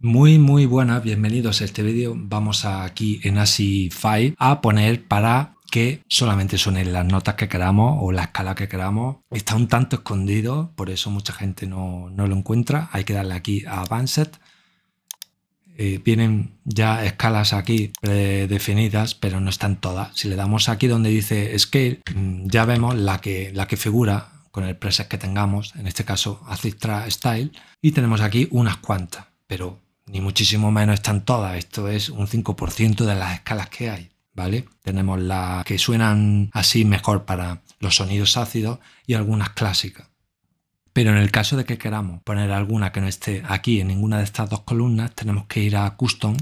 Muy muy buenas, bienvenidos a este vídeo. Vamos aquí en ASI File a poner para que solamente suenen las notas que queramos o la escala que queramos. Está un tanto escondido, por eso mucha gente no, lo encuentra. Hay que darle aquí a Advanced. Eh, vienen ya escalas aquí predefinidas, pero no están todas. Si le damos aquí donde dice Scale, mm, ya vemos la que, la que figura con el preset que tengamos, en este caso Azitra Style, y tenemos aquí unas cuantas, pero ni muchísimo menos están todas. Esto es un 5% de las escalas que hay. ¿Vale? Tenemos las que suenan así mejor para los sonidos ácidos y algunas clásicas. Pero en el caso de que queramos poner alguna que no esté aquí en ninguna de estas dos columnas, tenemos que ir a Custom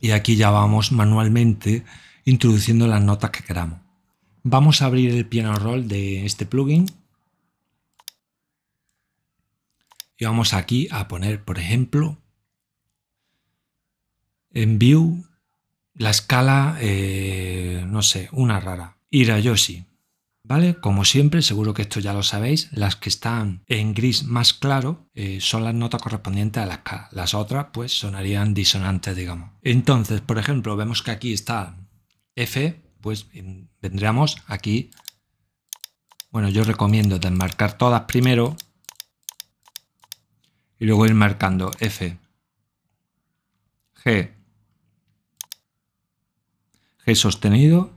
y aquí ya vamos manualmente introduciendo las notas que queramos. Vamos a abrir el piano roll de este plugin y vamos aquí a poner, por ejemplo, en View, la escala, eh, no sé, una rara. Yoshi, ¿Vale? Como siempre, seguro que esto ya lo sabéis, las que están en gris más claro eh, son las notas correspondientes a la escala. Las otras, pues, sonarían disonantes, digamos. Entonces, por ejemplo, vemos que aquí está F, pues vendríamos aquí. Bueno, yo recomiendo desmarcar todas primero y luego ir marcando F, G, sostenido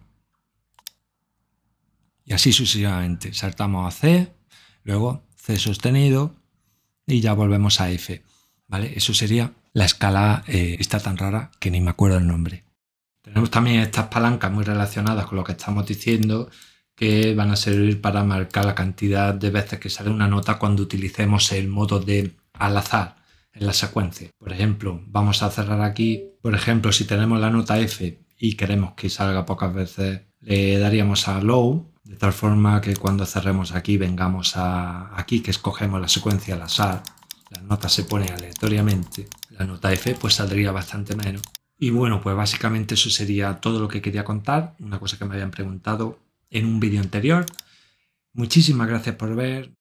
y así sucesivamente. Saltamos a C, luego C sostenido y ya volvemos a F. ¿Vale? Eso sería la escala, eh, está tan rara que ni me acuerdo el nombre. Tenemos también estas palancas muy relacionadas con lo que estamos diciendo que van a servir para marcar la cantidad de veces que sale una nota cuando utilicemos el modo de al azar en la secuencia. Por ejemplo, vamos a cerrar aquí, por ejemplo, si tenemos la nota F y queremos que salga pocas veces, le daríamos a low, de tal forma que cuando cerremos aquí vengamos a aquí, que escogemos la secuencia la azar, las notas se ponen aleatoriamente, la nota F pues saldría bastante menos. Y bueno, pues básicamente eso sería todo lo que quería contar, una cosa que me habían preguntado en un vídeo anterior. Muchísimas gracias por ver.